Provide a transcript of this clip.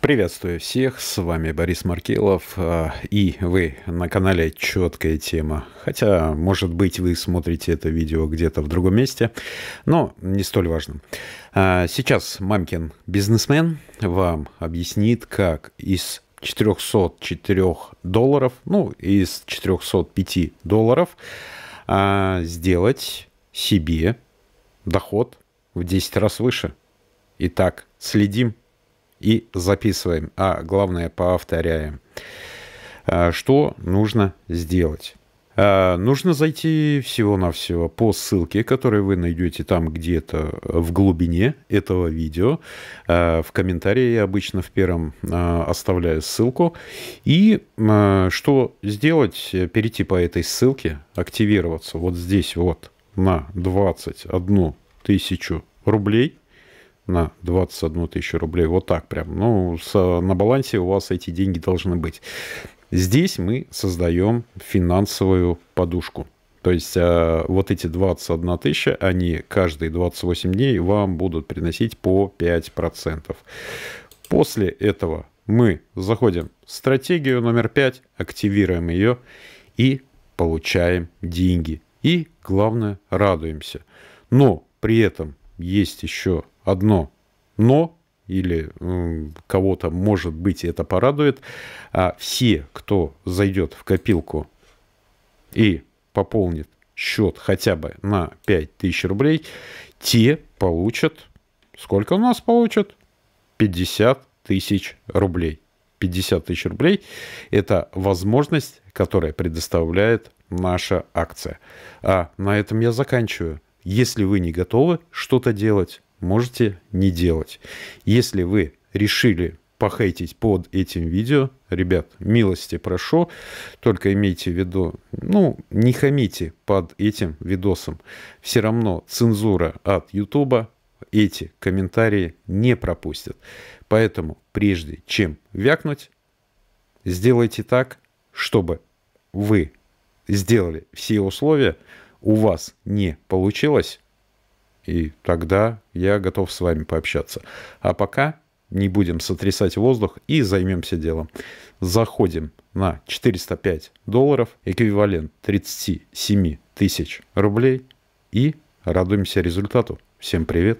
Приветствую всех, с вами Борис Маркелов, э, и вы на канале «Четкая тема». Хотя, может быть, вы смотрите это видео где-то в другом месте, но не столь важно. Э, сейчас мамкин бизнесмен вам объяснит, как из 404 долларов, ну, из 405 долларов э, сделать себе доход в 10 раз выше. Итак, следим и записываем, а главное повторяем. А, что нужно сделать? А, нужно зайти всего-навсего по ссылке, которую вы найдете там где-то в глубине этого видео. А, в комментарии я обычно в первом оставляю ссылку. И что сделать? Э, перейти по этой ссылке, активироваться вот здесь вот на 21 тысячу рублей на 21 тысячу рублей. Вот так прям. Ну, с, на балансе у вас эти деньги должны быть. Здесь мы создаем финансовую подушку. То есть э, вот эти 21 тысяча, они каждые 28 дней вам будут приносить по 5%. После этого мы заходим в стратегию номер 5, активируем ее и получаем деньги. И, главное, радуемся. Но при этом есть еще одно но или кого-то, может быть, это порадует. А все, кто зайдет в копилку и пополнит счет хотя бы на 5000 рублей, те получат, сколько у нас получат? 50 тысяч рублей. 50 тысяч рублей – это возможность, которая предоставляет наша акция. А на этом я заканчиваю. Если вы не готовы что-то делать, можете не делать. Если вы решили похейтить под этим видео, ребят, милости прошу, только имейте в виду, ну, не хамите под этим видосом. Все равно цензура от Ютуба эти комментарии не пропустят. Поэтому прежде чем вякнуть, сделайте так, чтобы вы сделали все условия, у вас не получилось, и тогда я готов с вами пообщаться. А пока не будем сотрясать воздух и займемся делом. Заходим на 405 долларов, эквивалент 37 тысяч рублей и радуемся результату. Всем привет!